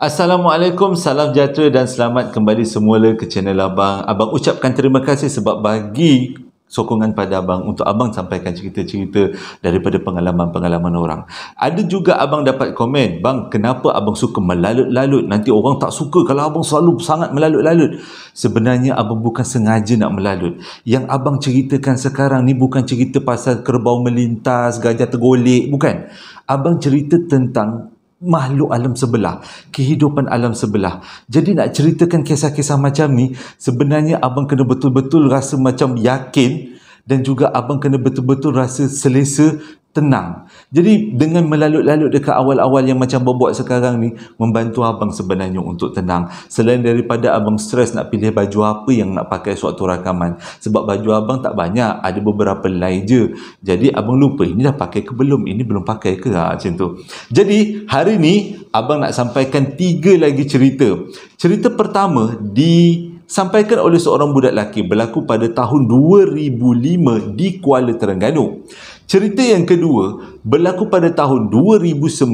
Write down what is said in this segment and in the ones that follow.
Assalamualaikum, salam sejahtera dan selamat kembali semula ke channel Abang. Abang ucapkan terima kasih sebab bagi sokongan pada Abang untuk Abang sampaikan cerita-cerita daripada pengalaman-pengalaman orang. Ada juga Abang dapat komen, Bang, kenapa Abang suka melalut-lalut? Nanti orang tak suka kalau Abang selalu sangat melalut-lalut. Sebenarnya Abang bukan sengaja nak melalut. Yang Abang ceritakan sekarang ni bukan cerita pasal kerbau melintas, gajah tergolik, bukan. Abang cerita tentang makhluk alam sebelah, kehidupan alam sebelah. Jadi nak ceritakan kisah-kisah macam ni, sebenarnya abang kena betul-betul rasa macam yakin dan juga abang kena betul-betul rasa selesa tenang. Jadi dengan melalut-lalut dekat awal-awal yang macam buat sekarang ni membantu abang sebenarnya untuk tenang. Selain daripada abang stres nak pilih baju apa yang nak pakai suatu rakaman sebab baju abang tak banyak, ada beberapa lain je. Jadi abang lupa ini dah pakai ke belum, ini belum pakai ke ha, macam tu. Jadi hari ni abang nak sampaikan tiga lagi cerita. Cerita pertama di sampaikan oleh seorang budak lelaki berlaku pada tahun 2005 di Kuala Terengganu. Cerita yang kedua berlaku pada tahun 2019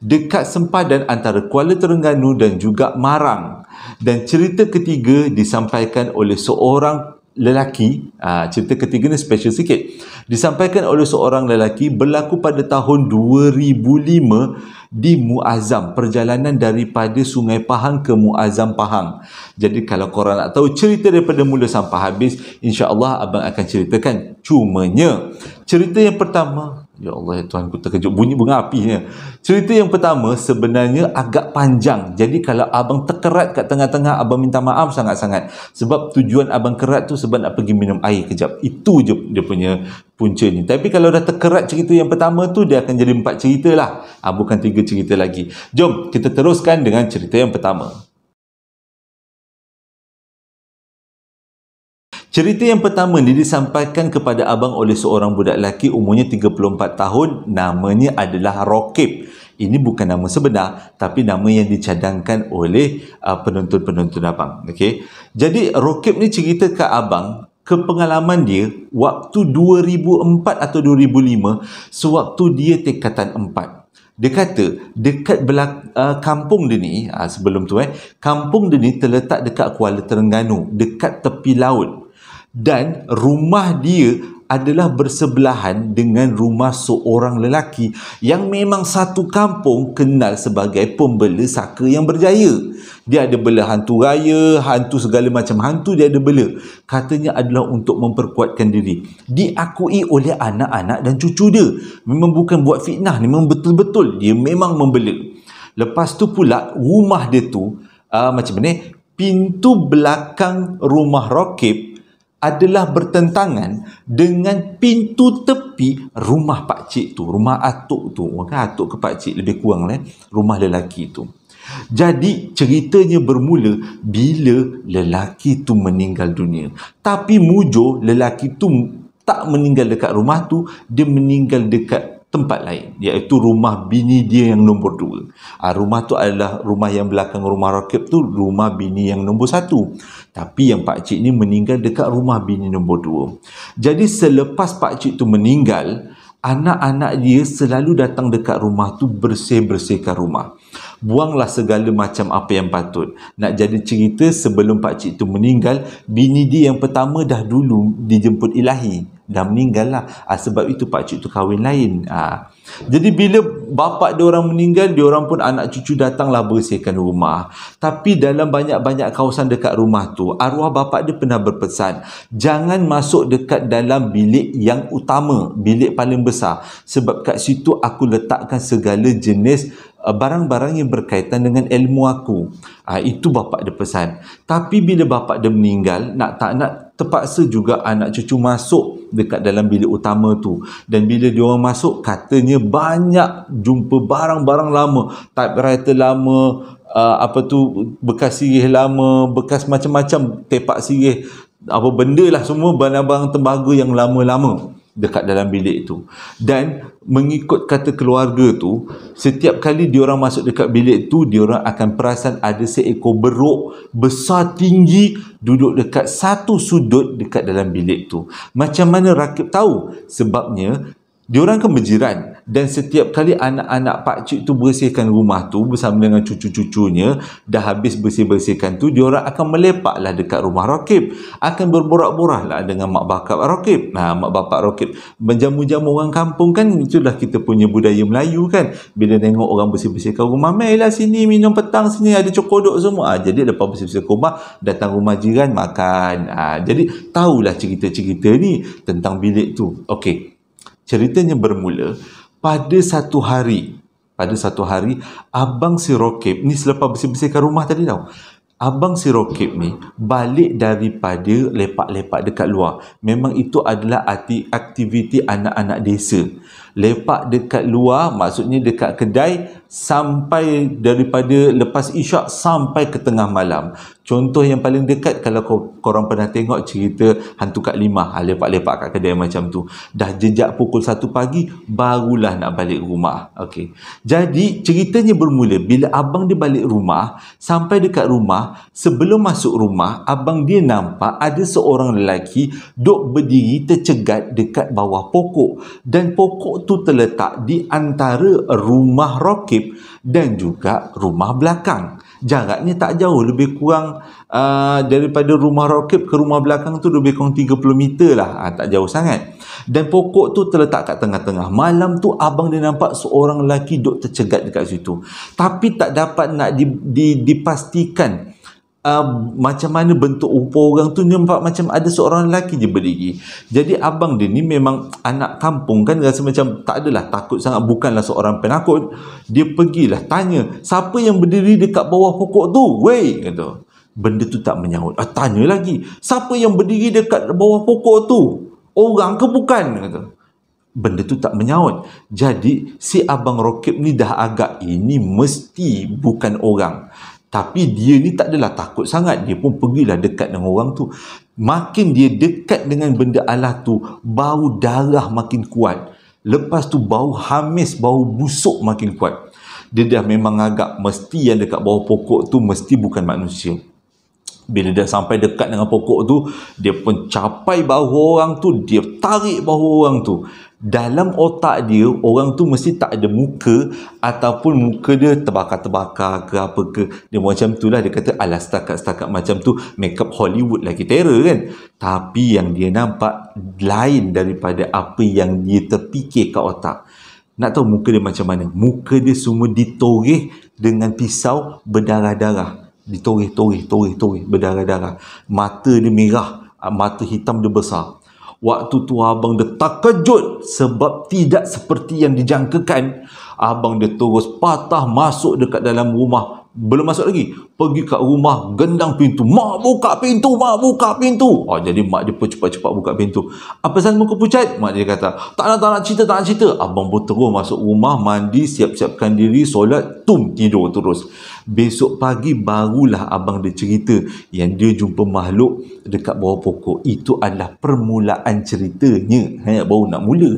dekat sempadan antara Kuala Terengganu dan juga Marang. Dan cerita ketiga disampaikan oleh seorang lelaki, ah, cerita ketiga ni special sikit disampaikan oleh seorang lelaki berlaku pada tahun 2005 di Muazzam perjalanan daripada Sungai Pahang ke Muazzam Pahang jadi kalau korang nak tahu cerita daripada mula sampai habis insyaAllah abang akan ceritakan cumanya cerita yang pertama Ya Allah, ya Tuhan, aku terkejut. Bunyi bunga apinya. Cerita yang pertama sebenarnya agak panjang. Jadi kalau abang terkerat kat tengah-tengah, abang minta maaf sangat-sangat. Sebab tujuan abang kerat tu sebab nak pergi minum air kejap. Itu je dia punya punca ni. Tapi kalau dah terkerat cerita yang pertama tu, dia akan jadi empat cerita lah. Ha, bukan tiga cerita lagi. Jom, kita teruskan dengan cerita yang pertama. Cerita yang pertama ini disampaikan kepada abang oleh seorang budak lelaki umurnya 34 tahun namanya adalah Rokib. Ini bukan nama sebenar tapi nama yang dicadangkan oleh uh, penonton-penonton abang. Okey. Jadi Rokib ni cerita ke abang ke pengalaman dia waktu 2004 atau 2005 sewaktu dia tingkatan 4. Dia kata dekat belak- uh, kampung dia ni uh, sebelum tu eh kampung dia ni terletak dekat Kuala Terengganu dekat tepi laut dan rumah dia adalah bersebelahan dengan rumah seorang lelaki yang memang satu kampung kenal sebagai pembela saka yang berjaya. Dia ada bela hantu raya, hantu segala macam hantu dia ada bela. Katanya adalah untuk memperkuatkan diri. Diakui oleh anak-anak dan cucu dia. Memang bukan buat fitnah ni, memang betul-betul dia memang membela. Lepas tu pula rumah dia tu uh, macam mana? pintu belakang rumah Rokib adalah bertentangan dengan pintu tepi rumah pak cik tu rumah atuk tu orang kan atuk ke pak cik lebih kurang lah eh, rumah lelaki tu jadi ceritanya bermula bila lelaki tu meninggal dunia tapi mujur lelaki tu tak meninggal dekat rumah tu dia meninggal dekat tempat lain iaitu rumah bini dia yang nombor dua ha, rumah tu adalah rumah yang belakang rumah rakib tu rumah bini yang nombor satu tapi yang Pak Cik ni meninggal dekat rumah bini nombor dua jadi selepas Pak Cik tu meninggal anak-anak dia selalu datang dekat rumah tu bersih-bersihkan rumah buanglah segala macam apa yang patut nak jadi cerita sebelum Pak Cik tu meninggal bini dia yang pertama dah dulu dijemput ilahi dah meninggal lah uh, sebab itu pak cik tu kahwin lain uh. jadi bila bapa dia orang meninggal dia orang pun anak cucu datanglah bersihkan rumah tapi dalam banyak-banyak kawasan dekat rumah tu arwah bapa dia pernah berpesan jangan masuk dekat dalam bilik yang utama bilik paling besar sebab kat situ aku letakkan segala jenis eh, barang-barang yang berkaitan dengan ilmu aku. Ha, itu bapa dia pesan. Tapi bila bapa dia meninggal, nak tak nak terpaksa juga anak cucu masuk dekat dalam bilik utama tu dan bila dia orang masuk katanya banyak jumpa barang-barang lama typewriter lama uh, apa tu bekas sirih lama bekas macam-macam tepak sirih apa benda lah semua barang-barang tembaga yang lama-lama dekat dalam bilik itu dan mengikut kata keluarga tu setiap kali diorang masuk dekat bilik tu diorang akan perasan ada seekor beruk besar tinggi duduk dekat satu sudut dekat dalam bilik tu macam mana rakib tahu sebabnya diorang kan berjiran dan setiap kali anak-anak pakcik tu bersihkan rumah tu bersama dengan cucu-cucunya dah habis bersih-bersihkan tu orang akan melepaklah dekat rumah Rakib akan berborak-borak lah dengan mak bakap Rakib nah, mak bapak Rakib menjamu-jamu orang kampung kan itulah kita punya budaya Melayu kan bila tengok orang bersih-bersihkan rumah mailah sini minum petang sini ada cokodok semua ha, jadi lepas bersih-bersih rumah datang rumah jiran makan ha, jadi tahulah cerita-cerita ni tentang bilik tu Okey ceritanya bermula pada satu hari pada satu hari abang si Rokib ni selepas bersih-bersihkan rumah tadi tau abang si Rokib ni balik daripada lepak-lepak dekat luar memang itu adalah aktiviti anak-anak desa lepak dekat luar maksudnya dekat kedai sampai daripada lepas isyak sampai ke tengah malam contoh yang paling dekat kalau kor- korang pernah tengok cerita hantu kat lima ha, ah, lepak-lepak kat kedai macam tu dah jejak pukul 1 pagi barulah nak balik rumah okay. jadi ceritanya bermula bila abang dia balik rumah sampai dekat rumah sebelum masuk rumah abang dia nampak ada seorang lelaki duk berdiri tercegat dekat bawah pokok dan pokok itu terletak di antara rumah Rokib dan juga rumah belakang. Jaraknya tak jauh, lebih kurang uh, daripada rumah Rokib ke rumah belakang tu lebih kurang 30 meter lah. Ha, tak jauh sangat. Dan pokok tu terletak kat tengah-tengah. Malam tu abang dia nampak seorang lelaki duduk tercegat dekat situ. Tapi tak dapat nak di, di, dipastikan um, macam mana bentuk rupa orang tu nampak macam ada seorang lelaki je berdiri jadi abang dia ni memang anak kampung kan rasa macam tak adalah takut sangat bukanlah seorang penakut dia pergilah tanya siapa yang berdiri dekat bawah pokok tu wey kata benda tu tak menyahut ah, tanya lagi siapa yang berdiri dekat bawah pokok tu orang ke bukan kata benda tu tak menyaut. Jadi si abang Rokib ni dah agak ini mesti bukan orang tapi dia ni tak adalah takut sangat dia pun pergilah dekat dengan orang tu makin dia dekat dengan benda Allah tu bau darah makin kuat lepas tu bau hamis bau busuk makin kuat dia dah memang agak mesti yang dekat bawah pokok tu mesti bukan manusia bila dia sampai dekat dengan pokok tu dia pun capai bahu orang tu dia tarik bahu orang tu dalam otak dia orang tu mesti tak ada muka ataupun muka dia terbakar-terbakar ke apa ke dia macam tu lah dia kata alah setakat-setakat macam tu makeup Hollywood lagi terror kan tapi yang dia nampak lain daripada apa yang dia terfikir kat otak nak tahu muka dia macam mana muka dia semua ditoreh dengan pisau berdarah-darah ditoreh-toreh-toreh-toreh berdarah-darah mata dia merah mata hitam dia besar Waktu tu abang dia terkejut sebab tidak seperti yang dijangkakan. Abang dia terus patah masuk dekat dalam rumah belum masuk lagi pergi kat rumah gendang pintu mak buka pintu mak buka pintu oh, jadi mak dia pun cepat-cepat buka pintu apa sahaja muka pucat mak dia kata tak nak tak nak cerita tak nak cerita abang pun terus masuk rumah mandi siap-siapkan diri solat tum tidur terus besok pagi barulah abang dia cerita yang dia jumpa makhluk dekat bawah pokok itu adalah permulaan ceritanya Hei, baru nak mula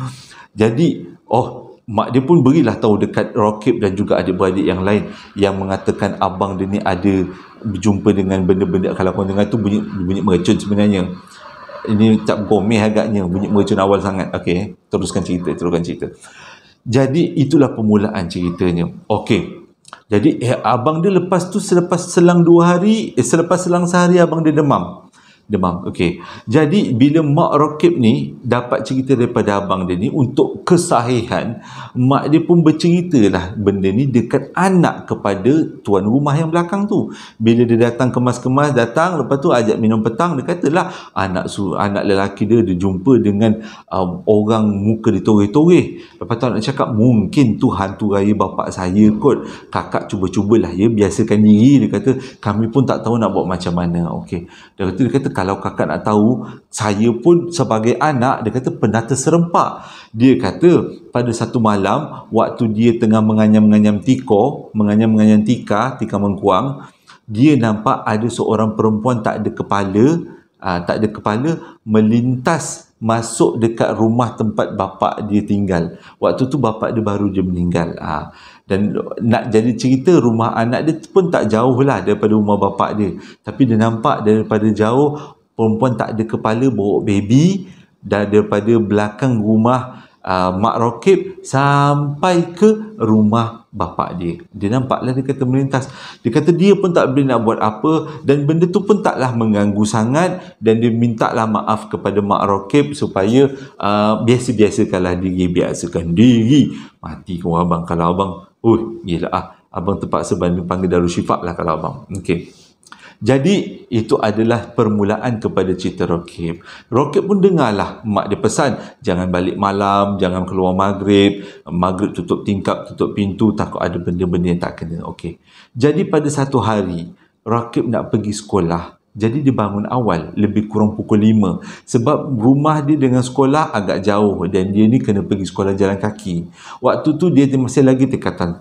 jadi oh mak dia pun berilah tahu dekat Rokib dan juga adik-beradik yang lain yang mengatakan abang dia ni ada berjumpa dengan benda-benda kalau kau dengar tu bunyi bunyi meracun sebenarnya ini cap gomeh agaknya bunyi meracun awal sangat okey teruskan cerita teruskan cerita jadi itulah permulaan ceritanya okey jadi eh, abang dia lepas tu selepas selang dua hari eh, selepas selang sehari abang dia demam demam okey jadi bila mak rakib ni dapat cerita daripada abang dia ni untuk kesahihan mak dia pun berceritalah benda ni dekat anak kepada tuan rumah yang belakang tu bila dia datang kemas-kemas datang lepas tu ajak minum petang dia katalah anak su anak lelaki dia dia jumpa dengan um, orang muka ditoreh-toreh lepas tu anak cakap mungkin tu hantu raya bapak saya kot kakak cuba-cubalah ya biasakan diri dia kata kami pun tak tahu nak buat macam mana okey dia kata dia kata kalau kakak nak tahu saya pun sebagai anak dia kata pernah terserempak dia kata pada satu malam waktu dia tengah menganyam-nganyam tiko menganyam-nganyam tika tika mengkuang dia nampak ada seorang perempuan tak ada kepala aa, ah, tak ada kepala melintas masuk dekat rumah tempat bapak dia tinggal waktu tu bapak dia baru je meninggal aa. Ah, dan nak jadi cerita rumah anak dia pun tak jauh lah daripada rumah bapa dia tapi dia nampak daripada jauh perempuan tak ada kepala bawa baby dan daripada belakang rumah uh, Mak Rokib sampai ke rumah bapa dia. Dia nampaklah dia kata melintas. Dia kata dia pun tak boleh nak buat apa dan benda tu pun taklah mengganggu sangat dan dia minta lah maaf kepada Mak Rokib supaya uh, biasa-biasakanlah diri, biasakan diri. Mati kau abang kalau abang Uh, gila ah. Abang terpaksa banding panggil Darul Syifa lah kalau abang. Okey. Jadi, itu adalah permulaan kepada cerita Rokib. Rokib pun dengarlah mak dia pesan. Jangan balik malam, jangan keluar maghrib. Maghrib tutup tingkap, tutup pintu. Takut ada benda-benda yang tak kena. Okey. Jadi, pada satu hari, Rokib nak pergi sekolah jadi dia bangun awal lebih kurang pukul 5 sebab rumah dia dengan sekolah agak jauh dan dia ni kena pergi sekolah jalan kaki waktu tu dia masih lagi tingkatan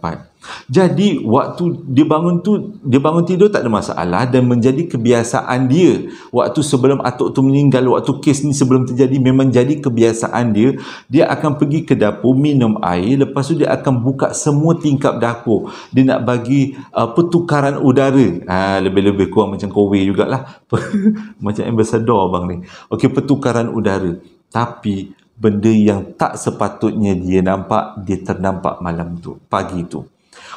jadi waktu dia bangun tu dia bangun tidur tak ada masalah dan menjadi kebiasaan dia. Waktu sebelum atuk tu meninggal, waktu kes ni sebelum terjadi memang jadi kebiasaan dia, dia akan pergi ke dapur minum air, lepas tu dia akan buka semua tingkap dapur. Dia nak bagi uh, pertukaran udara. Ha, lebih-lebih kurang macam Kowei jugaklah. macam ambassador bang ni. Okey, pertukaran udara. Tapi benda yang tak sepatutnya dia nampak dia ternampak malam tu pagi tu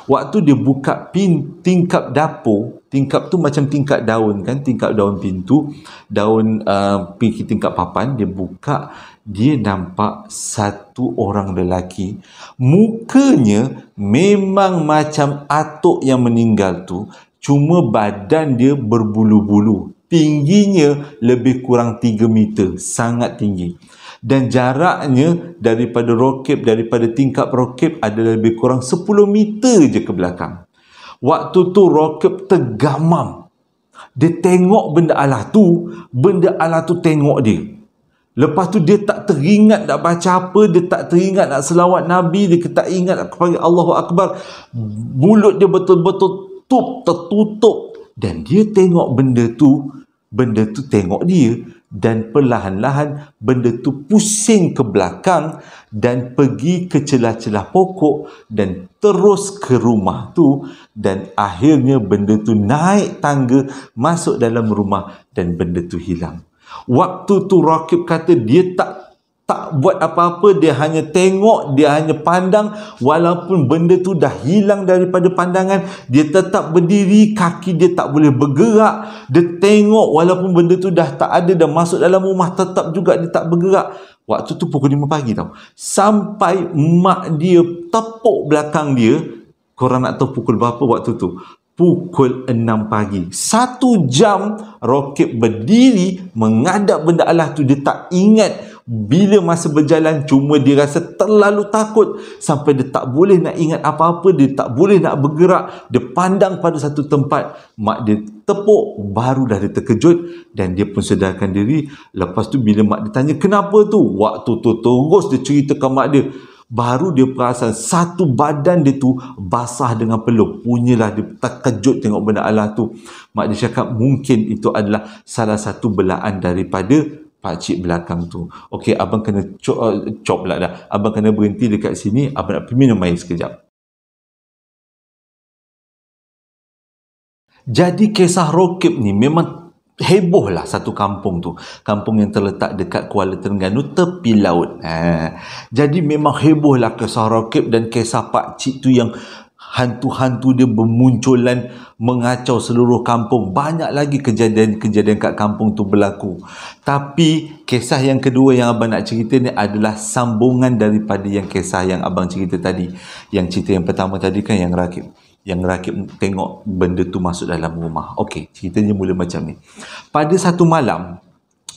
waktu dia buka pin, tingkap dapur tingkap tu macam tingkap daun kan tingkap daun pintu daun uh, tingkap papan dia buka dia nampak satu orang lelaki mukanya memang macam atuk yang meninggal tu cuma badan dia berbulu-bulu tingginya lebih kurang 3 meter sangat tinggi dan jaraknya daripada roket daripada tingkap roket adalah lebih kurang 10 meter je ke belakang waktu tu roket tergamam dia tengok benda Allah tu benda Allah tu tengok dia lepas tu dia tak teringat nak baca apa dia tak teringat nak selawat Nabi dia tak ingat nak panggil Allahu Akbar mulut dia betul-betul tutup tertutup dan dia tengok benda tu benda tu tengok dia dan perlahan-lahan benda tu pusing ke belakang dan pergi ke celah-celah pokok dan terus ke rumah tu dan akhirnya benda tu naik tangga masuk dalam rumah dan benda tu hilang. Waktu tu Rakib kata dia tak tak buat apa-apa dia hanya tengok dia hanya pandang walaupun benda tu dah hilang daripada pandangan dia tetap berdiri kaki dia tak boleh bergerak dia tengok walaupun benda tu dah tak ada dah masuk dalam rumah tetap juga dia tak bergerak waktu tu pukul 5 pagi tau sampai mak dia tepuk belakang dia korang nak tahu pukul berapa waktu tu pukul 6 pagi. Satu jam roket berdiri mengadap benda Allah tu dia tak ingat bila masa berjalan cuma dia rasa terlalu takut sampai dia tak boleh nak ingat apa-apa dia tak boleh nak bergerak dia pandang pada satu tempat mak dia tepuk baru dah dia terkejut dan dia pun sedarkan diri lepas tu bila mak dia tanya kenapa tu waktu tu terus dia cerita ke mak dia baru dia perasan satu badan dia tu basah dengan peluh punyalah dia terkejut tengok benda Allah tu mak dia cakap mungkin itu adalah salah satu belaan daripada pakcik belakang tu. Okey, abang kena eh, cop, uh, cop lah dah. Abang kena berhenti dekat sini, abang nak minum air sekejap. Jadi kisah Rokib ni memang heboh lah satu kampung tu. Kampung yang terletak dekat Kuala Terengganu tepi laut. Ha. Jadi memang heboh lah kisah Rokib dan kisah pakcik tu yang hantu-hantu dia bermunculan mengacau seluruh kampung banyak lagi kejadian-kejadian kat kampung tu berlaku tapi kisah yang kedua yang abang nak cerita ni adalah sambungan daripada yang kisah yang abang cerita tadi yang cerita yang pertama tadi kan yang rakib yang rakib tengok benda tu masuk dalam rumah Okey, ceritanya mula macam ni pada satu malam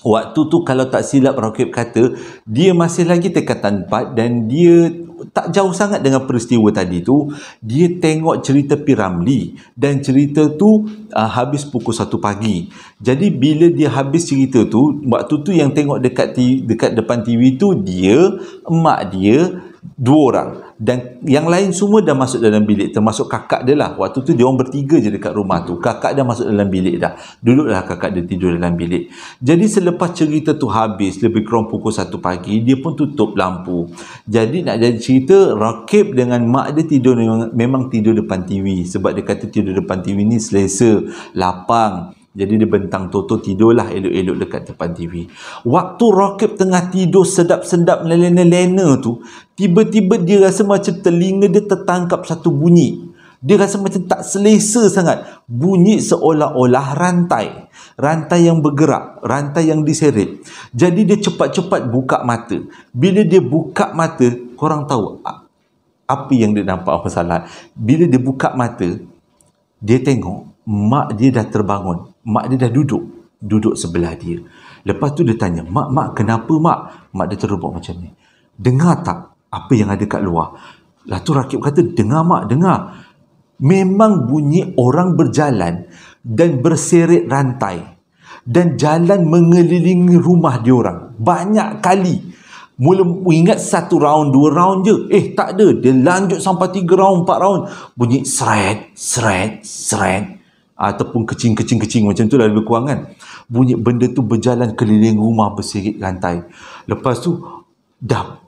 waktu tu kalau tak silap rakib kata dia masih lagi tekatan 4 dan dia tak jauh sangat dengan peristiwa tadi tu dia tengok cerita Piramli dan cerita tu uh, habis pukul 1 pagi jadi bila dia habis cerita tu waktu tu yang tengok dekat dekat depan TV tu dia emak dia dua orang dan yang lain semua dah masuk dalam bilik termasuk kakak dia lah waktu tu dia orang bertiga je dekat rumah tu kakak dah masuk dalam bilik dah duduklah kakak dia tidur dalam bilik jadi selepas cerita tu habis lebih kurang pukul 1 pagi dia pun tutup lampu jadi nak jadi cerita Rakib dengan mak dia tidur memang, tidur depan TV sebab dia kata tidur depan TV ni selesa lapang jadi dia bentang toto tidurlah elok-elok dekat depan TV. Waktu Rakib tengah tidur sedap-sedap lena-lena tu, tiba-tiba dia rasa macam telinga dia tertangkap satu bunyi. Dia rasa macam tak selesa sangat. Bunyi seolah-olah rantai. Rantai yang bergerak. Rantai yang diseret. Jadi dia cepat-cepat buka mata. Bila dia buka mata, korang tahu apa yang dia nampak apa salah. Bila dia buka mata, dia tengok mak dia dah terbangun mak dia dah duduk duduk sebelah dia lepas tu dia tanya mak mak kenapa mak mak dia terus buat macam ni dengar tak apa yang ada kat luar Lah tu Rakib kata dengar mak dengar memang bunyi orang berjalan dan berseret rantai dan jalan mengelilingi rumah dia orang banyak kali Mula ingat satu round, dua round je. Eh, tak ada. Dia lanjut sampai tiga round, empat round. Bunyi seret, seret, seret, ataupun kecing-kecing-kecing macam tu lah lebih kurang kan bunyi benda tu berjalan keliling rumah berserit lantai lepas tu dah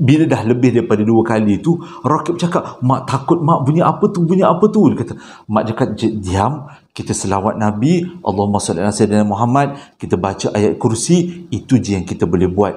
bila dah lebih daripada dua kali tu Rakib cakap mak takut mak bunyi apa tu bunyi apa tu dia kata mak dekat diam kita selawat Nabi Allahumma salli ala sayyidina Muhammad kita baca ayat kursi itu je yang kita boleh buat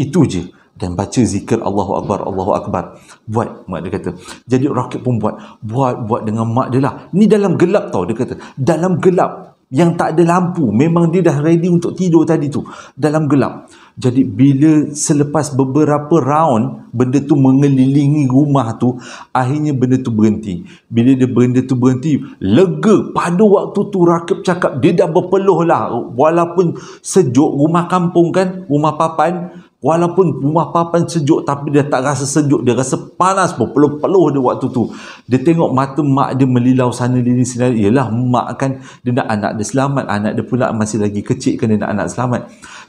itu je dan baca zikir Allahu Akbar, Allahu Akbar. Buat, mak dia kata. Jadi rakib pun buat. Buat, buat dengan mak dia lah. Ni dalam gelap tau, dia kata. Dalam gelap yang tak ada lampu. Memang dia dah ready untuk tidur tadi tu. Dalam gelap. Jadi bila selepas beberapa round, benda tu mengelilingi rumah tu, akhirnya benda tu berhenti. Bila dia benda tu berhenti, lega pada waktu tu rakib cakap, dia dah berpeluh lah. Walaupun sejuk rumah kampung kan, rumah papan, walaupun rumah papan sejuk tapi dia tak rasa sejuk dia rasa panas pun peluh-peluh dia waktu tu dia tengok mata mak dia melilau sana lini sini ialah mak kan dia nak anak dia selamat anak dia pula masih lagi kecil kan dia nak anak selamat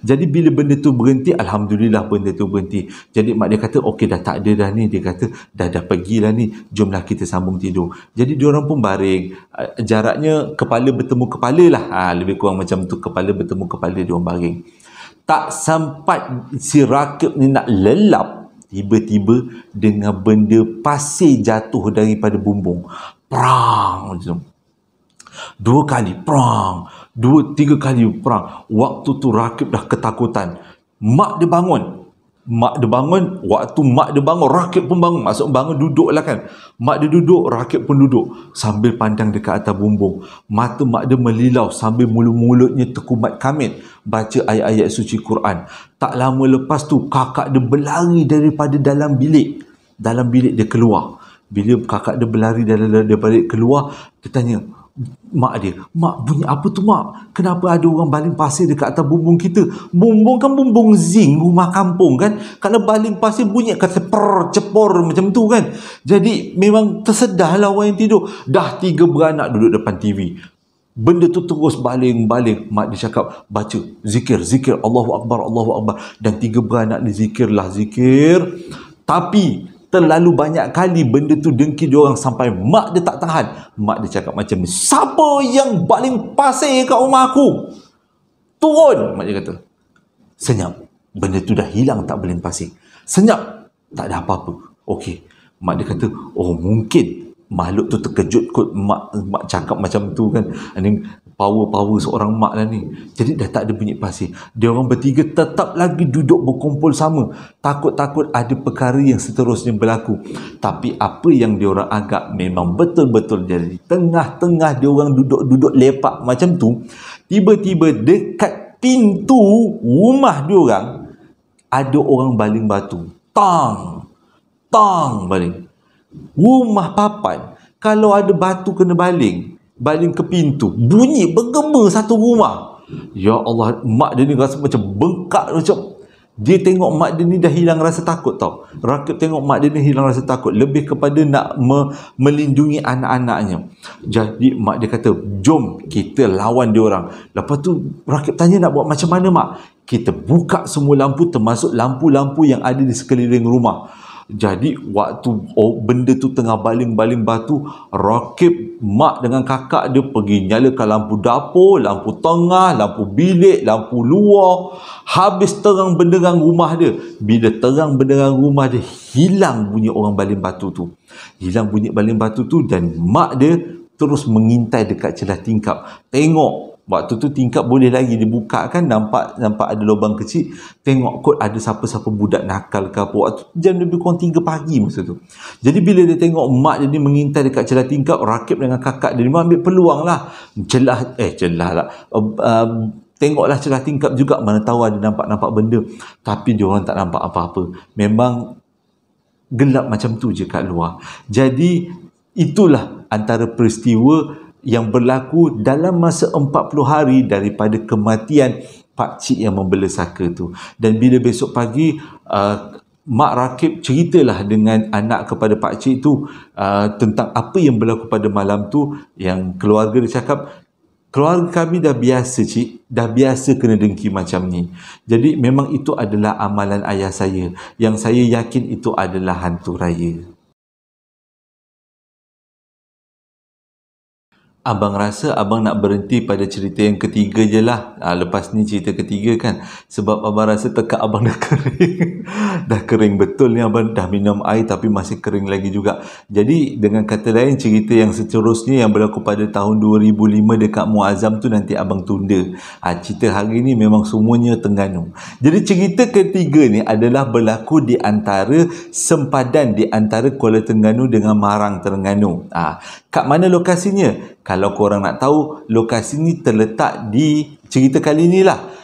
jadi bila benda tu berhenti Alhamdulillah benda tu berhenti jadi mak dia kata okey dah tak ada dah ni dia kata dah dah lah ni jomlah kita sambung tidur jadi diorang pun baring ah, jaraknya kepala bertemu kepala lah ha, lebih kurang macam tu kepala bertemu kepala diorang baring tak sempat si rakib ni nak lelap tiba-tiba dengan benda pasir jatuh daripada bumbung prang dua kali prang dua tiga kali prang waktu tu rakib dah ketakutan mak dia bangun mak dia bangun waktu mak dia bangun rakib pun bangun masuk bangun duduklah kan mak dia duduk rakib pun duduk sambil pandang dekat atas bumbung mata mak dia melilau sambil mulut-mulutnya terkumat kamit baca ayat-ayat suci Quran tak lama lepas tu kakak dia berlari daripada dalam bilik dalam bilik dia keluar bila kakak dia berlari daripada dia balik keluar dia tanya mak dia. Mak bunyi apa tu mak? Kenapa ada orang baling pasir dekat atas bumbung kita? Bumbung kan bumbung zing rumah kampung kan? Kalau baling pasir bunyi kata per cepor macam tu kan? Jadi memang tersedah lah orang yang tidur. Dah tiga beranak duduk depan TV. Benda tu terus baling-baling. Mak dia cakap, baca zikir, zikir. Allahu Akbar, Allahu Akbar. Dan tiga beranak ni zikirlah zikir. Tapi terlalu banyak kali benda tu dengki dia orang sampai mak dia tak tahan. Mak dia cakap macam ni, siapa yang paling pasir kat rumah aku? Turun, mak dia kata. Senyap. Benda tu dah hilang tak baling pasir. Senyap. Tak ada apa-apa. Okey. Mak dia kata, oh mungkin makhluk tu terkejut kot mak, mak cakap macam tu kan ini power-power seorang mak lah ni jadi dah tak ada bunyi pasir dia orang bertiga tetap lagi duduk berkumpul sama takut-takut ada perkara yang seterusnya berlaku tapi apa yang dia orang agak memang betul-betul jadi tengah-tengah dia orang duduk-duduk lepak macam tu tiba-tiba dekat pintu rumah dia orang ada orang baling batu tang tang baling rumah papan kalau ada batu kena baling baling ke pintu bunyi bergema satu rumah ya Allah mak dia ni rasa macam bengkak macam dia tengok mak dia ni dah hilang rasa takut tau Rakyat tengok mak dia ni hilang rasa takut lebih kepada nak me- melindungi anak-anaknya jadi mak dia kata jom kita lawan dia orang lepas tu rakyat tanya nak buat macam mana mak kita buka semua lampu termasuk lampu-lampu yang ada di sekeliling rumah jadi waktu oh, benda tu tengah baling-baling batu, Rakib mak dengan kakak dia pergi nyalakan lampu dapur, lampu tengah, lampu bilik, lampu luar. Habis terang benderang rumah dia. Bila terang benderang rumah dia, hilang bunyi orang baling batu tu. Hilang bunyi baling batu tu dan mak dia terus mengintai dekat celah tingkap. Tengok waktu tu tingkap boleh lagi dibuka kan nampak nampak ada lubang kecil tengok kot ada siapa-siapa budak nakal ke apa waktu jam lebih kurang 3 pagi masa tu jadi bila dia tengok mak jadi mengintai dekat celah tingkap rakib dengan kakak dia memang ambil peluang lah celah eh celah lah um, tengoklah celah tingkap juga mana tahu ada nampak-nampak benda tapi dia orang tak nampak apa-apa memang gelap macam tu je kat luar jadi itulah antara peristiwa yang berlaku dalam masa 40 hari daripada kematian Pak pakcik yang membela saka tu dan bila besok pagi uh, Mak Rakib ceritalah dengan anak kepada pakcik tu uh, tentang apa yang berlaku pada malam tu yang keluarga dia cakap keluarga kami dah biasa cik dah biasa kena dengki macam ni jadi memang itu adalah amalan ayah saya yang saya yakin itu adalah hantu raya Abang rasa abang nak berhenti pada cerita yang ketiga je lah. Ha, lepas ni cerita ketiga kan. Sebab abang rasa teka abang dah kering. dah kering betul ni abang dah minum air tapi masih kering lagi juga. Jadi dengan kata lain cerita yang seterusnya yang berlaku pada tahun 2005 dekat Muazzam tu nanti abang tunda. Ha, cerita hari ni memang semuanya tengganu. Jadi cerita ketiga ni adalah berlaku di antara sempadan di antara Kuala Tengganu dengan Marang Terengganu. Ha, kat mana lokasinya? kalau korang nak tahu lokasi ni terletak di cerita kali ni lah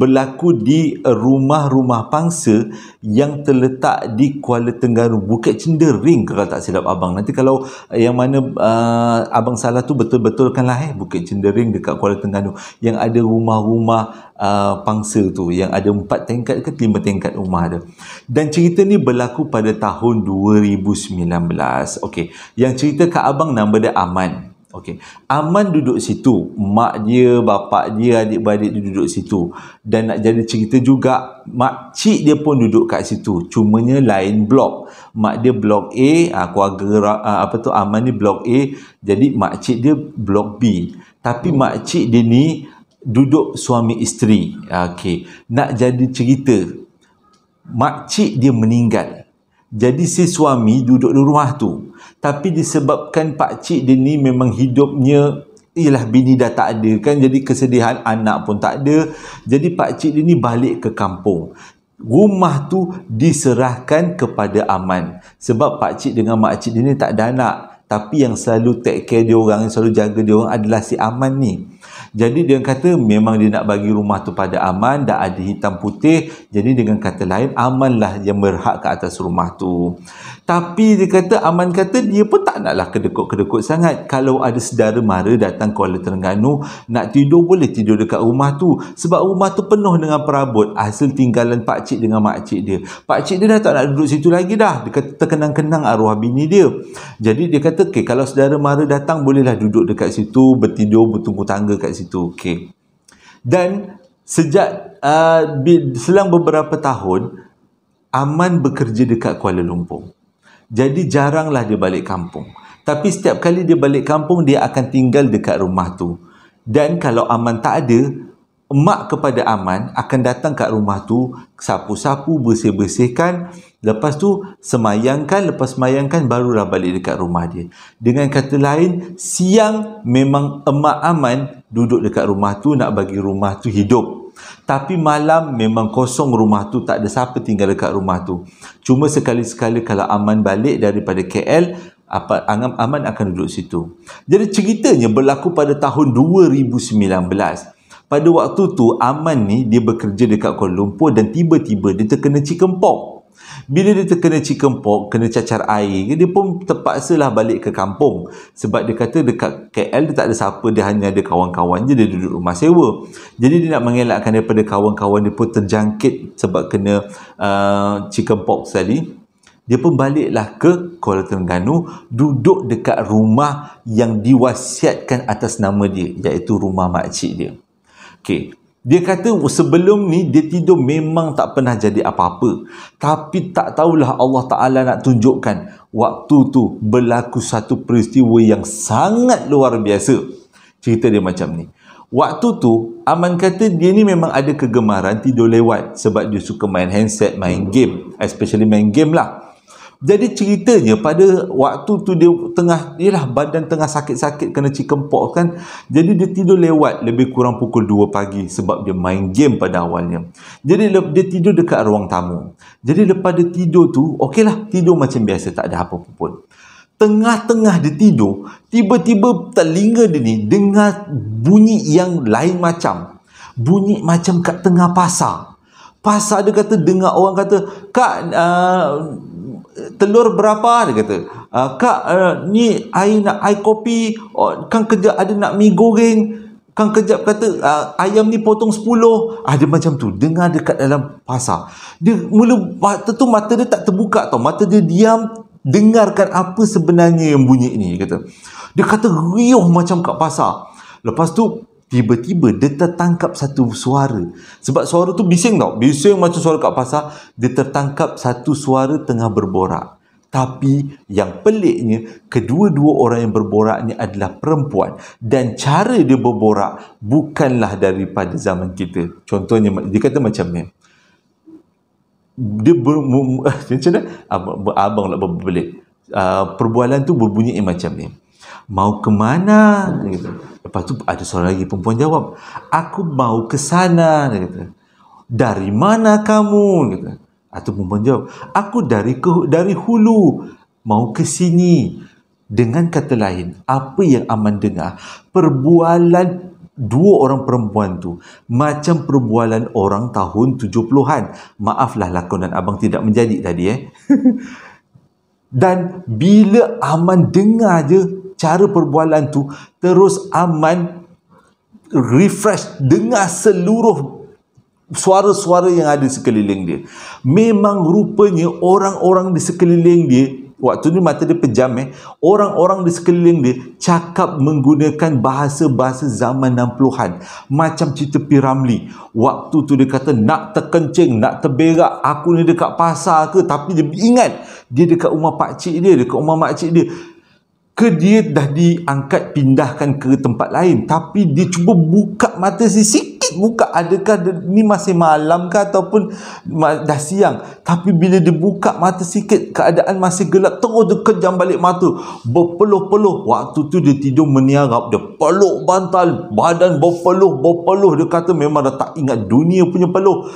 berlaku di rumah-rumah pangsa yang terletak di Kuala Tenggaru Bukit Cendering kalau tak silap abang nanti kalau eh, yang mana uh, abang salah tu betul-betulkan lah eh Bukit Cendering dekat Kuala Tenggaru yang ada rumah-rumah uh, pangsa tu yang ada empat tingkat ke lima tingkat rumah ada dan cerita ni berlaku pada tahun 2019 ok yang cerita kat abang nama dia Aman Okey. Aman duduk situ. Mak dia, bapak dia, adik-beradik dia duduk situ. Dan nak jadi cerita juga, mak cik dia pun duduk kat situ. Cuma nya lain blok. Mak dia blok A, aku ah, keluarga ah, apa tu Aman ni blok A. Jadi mak cik dia blok B. Tapi hmm. mak cik dia ni duduk suami isteri. Ah, okey. Nak jadi cerita. Mak cik dia meninggal. Jadi si suami duduk di rumah tu. Tapi disebabkan pak cik dia ni memang hidupnya ialah bini dah tak ada kan jadi kesedihan anak pun tak ada. Jadi pak cik dia ni balik ke kampung. Rumah tu diserahkan kepada aman. Sebab pak cik dengan mak cik dia ni tak ada anak. Tapi yang selalu take care dia orang, yang selalu jaga dia orang adalah si aman ni jadi dia kata memang dia nak bagi rumah tu pada aman dah ada hitam putih jadi dengan kata lain amanlah yang berhak ke atas rumah tu tapi dia kata aman kata dia pun tak naklah kedekut-kedekut sangat kalau ada saudara mara datang Kuala Terengganu nak tidur boleh tidur dekat rumah tu sebab rumah tu penuh dengan perabot hasil tinggalan pak cik dengan mak cik dia pak cik dia dah tak nak duduk situ lagi dah dia kata terkenang-kenang arwah bini dia jadi dia kata okay, kalau saudara mara datang bolehlah duduk dekat situ bertidur bertunggu tangga kat situ okey dan sejak uh, selang beberapa tahun aman bekerja dekat Kuala Lumpur jadi jaranglah dia balik kampung tapi setiap kali dia balik kampung dia akan tinggal dekat rumah tu dan kalau aman tak ada mak kepada Aman akan datang kat rumah tu sapu-sapu bersih-bersihkan lepas tu semayangkan lepas semayangkan barulah balik dekat rumah dia dengan kata lain siang memang emak Aman duduk dekat rumah tu nak bagi rumah tu hidup tapi malam memang kosong rumah tu tak ada siapa tinggal dekat rumah tu cuma sekali sekali kalau Aman balik daripada KL Angam Aman akan duduk situ. Jadi ceritanya berlaku pada tahun 2019 pada waktu tu Aman ni dia bekerja dekat Kuala Lumpur dan tiba-tiba dia terkena chicken pox bila dia terkena chicken pox kena cacar air dia pun terpaksalah balik ke kampung sebab dia kata dekat KL dia tak ada siapa dia hanya ada kawan-kawan je dia duduk rumah sewa jadi dia nak mengelakkan daripada kawan-kawan dia pun terjangkit sebab kena uh, chicken pox tadi dia pun baliklah ke Kuala Terengganu duduk dekat rumah yang diwasiatkan atas nama dia iaitu rumah makcik dia Okey. Dia kata oh, sebelum ni dia tidur memang tak pernah jadi apa-apa. Tapi tak tahulah Allah Ta'ala nak tunjukkan waktu tu berlaku satu peristiwa yang sangat luar biasa. Cerita dia macam ni. Waktu tu Aman kata dia ni memang ada kegemaran tidur lewat sebab dia suka main handset, main game. Especially main game lah jadi ceritanya pada waktu tu dia tengah ialah badan tengah sakit-sakit kena cikempok kan jadi dia tidur lewat lebih kurang pukul 2 pagi sebab dia main game pada awalnya jadi dia tidur dekat ruang tamu jadi lepas dia tidur tu okeylah tidur macam biasa tak ada apa-apa pun tengah-tengah dia tidur tiba-tiba telinga dia ni dengar bunyi yang lain macam bunyi macam kat tengah pasar pasar dia kata dengar orang kata kak uh, telur berapa dia kata uh, kak uh, ni air nak air kopi oh, kan kejap ada nak mi goreng Kang kejap kata uh, ayam ni potong 10 ada ah, macam tu dengar dekat dalam pasar dia mula waktu tu mata dia tak terbuka tau mata dia diam dengarkan apa sebenarnya yang bunyi ni dia kata dia kata riuh macam kat pasar lepas tu tiba-tiba dia tertangkap satu suara sebab suara tu bising tau bising macam suara kat pasar dia tertangkap satu suara tengah berborak tapi yang peliknya kedua-dua orang yang berborak ni adalah perempuan dan cara dia berborak bukanlah daripada zaman kita contohnya dia kata macam ni dia ber, eh, macam mana abang, ah, abang lah berbelit uh, perbualan tu berbunyi macam ni mau ke mana dia kata Lepas tu ada seorang lagi perempuan jawab, aku mau ke sana, kata. Dari mana kamu? kata. Atau ah, perempuan jawab, aku dari ke, dari hulu, mau ke sini. Dengan kata lain, apa yang Aman dengar, perbualan dua orang perempuan tu macam perbualan orang tahun tujuh puluhan. Maaflah lakonan abang tidak menjadi tadi eh. Dan bila Aman dengar je, cara perbualan tu terus aman refresh dengar seluruh suara-suara yang ada sekeliling dia memang rupanya orang-orang di sekeliling dia waktu ni mata dia pejam eh orang-orang di sekeliling dia cakap menggunakan bahasa-bahasa zaman 60-an macam cerita Ramli. waktu tu dia kata nak terkencing nak terberak aku ni dekat pasar ke tapi dia ingat dia dekat rumah pakcik dia dekat rumah makcik dia ke dia dah diangkat pindahkan ke tempat lain tapi dia cuba buka mata sisik buka adakah ni masih malam ke ataupun dah siang tapi bila dia buka mata sikit keadaan masih gelap terus dia kejam balik mata berpeluh-peluh waktu tu dia tidur meniarap dia peluh bantal badan berpeluh-peluh dia kata memang dah tak ingat dunia punya peluh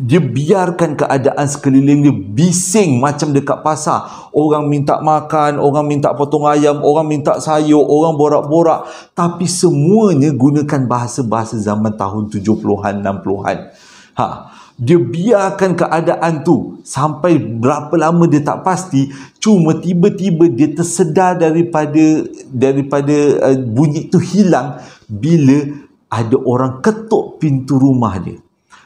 dia biarkan keadaan sekeliling dia bising macam dekat pasar orang minta makan orang minta potong ayam orang minta sayur orang borak-borak tapi semuanya gunakan bahasa-bahasa zaman tahun 70-an, 60-an. Ha, dia biarkan keadaan tu sampai berapa lama dia tak pasti cuma tiba-tiba dia tersedar daripada daripada uh, bunyi tu hilang bila ada orang ketuk pintu rumah dia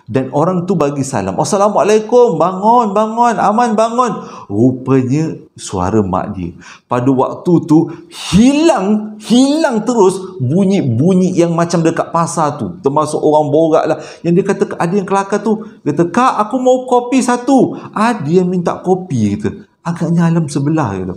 dan orang tu bagi salam Assalamualaikum bangun bangun aman bangun rupanya suara mak dia pada waktu tu hilang hilang terus bunyi-bunyi yang macam dekat pasar tu termasuk orang borak lah yang dia kata ada yang kelakar tu dia kata kak aku mau kopi satu ada yang minta kopi kata agaknya alam sebelah kata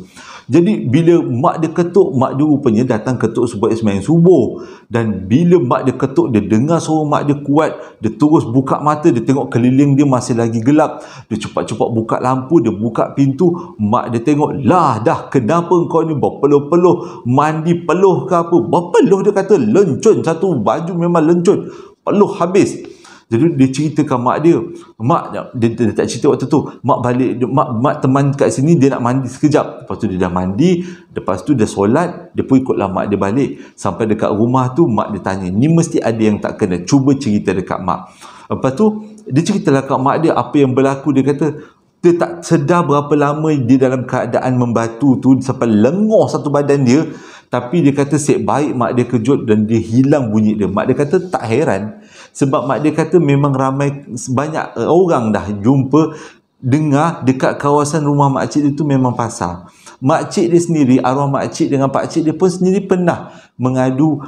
jadi bila mak dia ketuk mak dia rupanya datang ketuk sebab Ismail subuh dan bila mak dia ketuk dia dengar suara mak dia kuat dia terus buka mata dia tengok keliling dia masih lagi gelap dia cepat-cepat buka lampu dia buka pintu mak dia tengok lah dah kenapa kau ni berpeluh-peluh mandi peluh ke apa berpeluh dia kata lencun satu baju memang lencun peluh habis jadi dia ceritakan mak dia. Mak dia, dia, dia tak cerita waktu tu. Mak balik mak mak teman kat sini dia nak mandi sekejap. Lepas tu dia dah mandi, lepas tu dia solat, dia pun ikutlah mak dia balik. Sampai dekat rumah tu mak dia tanya, "Ni mesti ada yang tak kena. Cuba cerita dekat mak." Lepas tu dia ceritalah kat mak dia apa yang berlaku. Dia kata, dia tak sedar berapa lama dia dalam keadaan membatu tu sampai lengoh satu badan dia tapi dia kata baik mak dia kejut dan dia hilang bunyi dia mak dia kata tak heran sebab mak dia kata memang ramai banyak eh, orang dah jumpa dengar dekat kawasan rumah makcik dia tu memang pasal makcik dia sendiri arwah makcik dengan pak cik dia pun sendiri pernah mengadu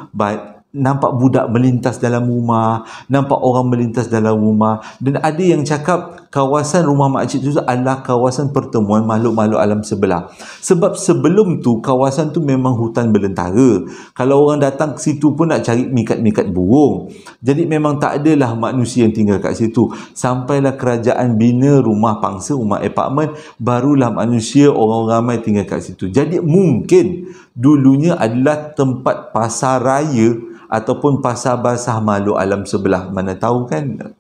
nampak budak melintas dalam rumah, nampak orang melintas dalam rumah dan ada yang cakap kawasan rumah makcik tu adalah kawasan pertemuan makhluk-makhluk alam sebelah. Sebab sebelum tu kawasan tu memang hutan belantara. Kalau orang datang ke situ pun nak cari mikat-mikat burung. Jadi memang tak adalah manusia yang tinggal kat situ. Sampailah kerajaan bina rumah pangsa, rumah apartment, barulah manusia orang ramai tinggal kat situ. Jadi mungkin dulunya adalah tempat pasar raya ataupun pasar basah malu alam sebelah mana tahu kan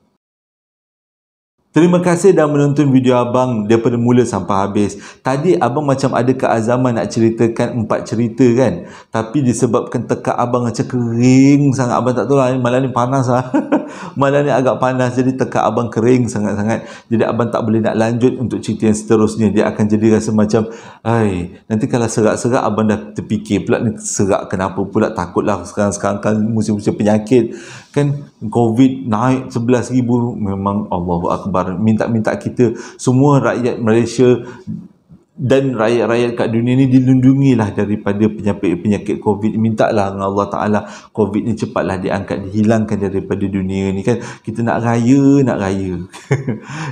Terima kasih dah menonton video abang daripada mula sampai habis. Tadi abang macam ada keazaman nak ceritakan empat cerita kan. Tapi disebabkan tekak abang macam kering sangat. Abang tak tahu lah malam ni panas lah. malam ni agak panas jadi tekak abang kering sangat-sangat. Jadi abang tak boleh nak lanjut untuk cerita yang seterusnya. Dia akan jadi rasa macam, Ay, nanti kalau serak-serak abang dah terfikir pula ni serak kenapa pula takutlah sekarang-sekarang kan musim-musim penyakit kan covid naik ribu, memang Allah akbar minta-minta kita semua rakyat Malaysia dan rakyat-rakyat kat dunia ni dilindungilah daripada penyakit-penyakit COVID minta lah dengan Allah Ta'ala COVID ni cepatlah diangkat dihilangkan daripada dunia ni kan kita nak raya nak raya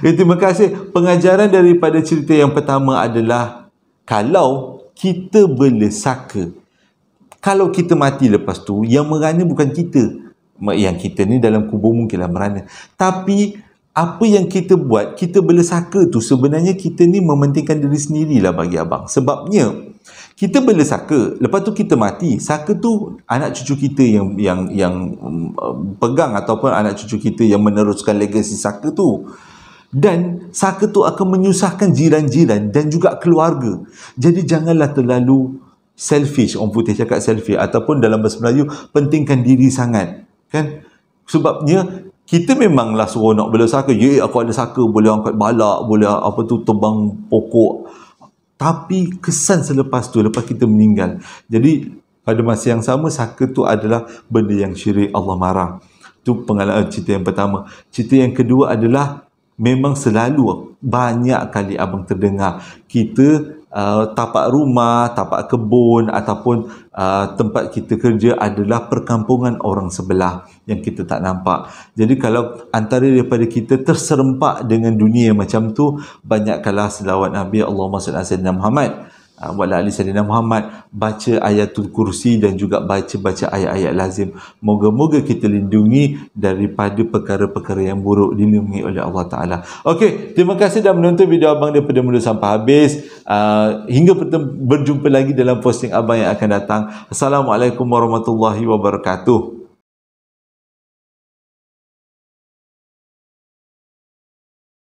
ya, terima kasih pengajaran daripada cerita yang pertama adalah kalau kita bersaka kalau kita mati lepas tu yang merana bukan kita yang kita ni dalam kubur mungkinlah merana tapi apa yang kita buat kita bela saka tu sebenarnya kita ni mementingkan diri sendirilah bagi abang sebabnya kita bela saka lepas tu kita mati saka tu anak cucu kita yang yang yang um, pegang ataupun anak cucu kita yang meneruskan legasi saka tu dan saka tu akan menyusahkan jiran-jiran dan juga keluarga jadi janganlah terlalu selfish orang putih cakap selfish ataupun dalam bahasa Melayu pentingkan diri sangat kan sebabnya kita memanglah suruh nak bela saka ye ya, aku ada saka boleh angkat balak boleh apa tu tebang pokok tapi kesan selepas tu lepas kita meninggal jadi pada masa yang sama saka tu adalah benda yang syirik Allah marah tu pengalaman eh, cerita yang pertama cerita yang kedua adalah memang selalu banyak kali abang terdengar kita uh, tapak rumah, tapak kebun ataupun uh, tempat kita kerja adalah perkampungan orang sebelah yang kita tak nampak. Jadi kalau antara daripada kita terserempak dengan dunia macam tu, banyak kalah selawat Nabi Allah SWT dan Muhammad wala ah, ali sayyidina Muhammad baca ayatul kursi dan juga baca-baca ayat-ayat lazim moga-moga kita lindungi daripada perkara-perkara yang buruk dilindungi oleh Allah taala okey terima kasih dah menonton video abang daripada mula sampai habis uh, hingga berjumpa lagi dalam posting abang yang akan datang assalamualaikum warahmatullahi wabarakatuh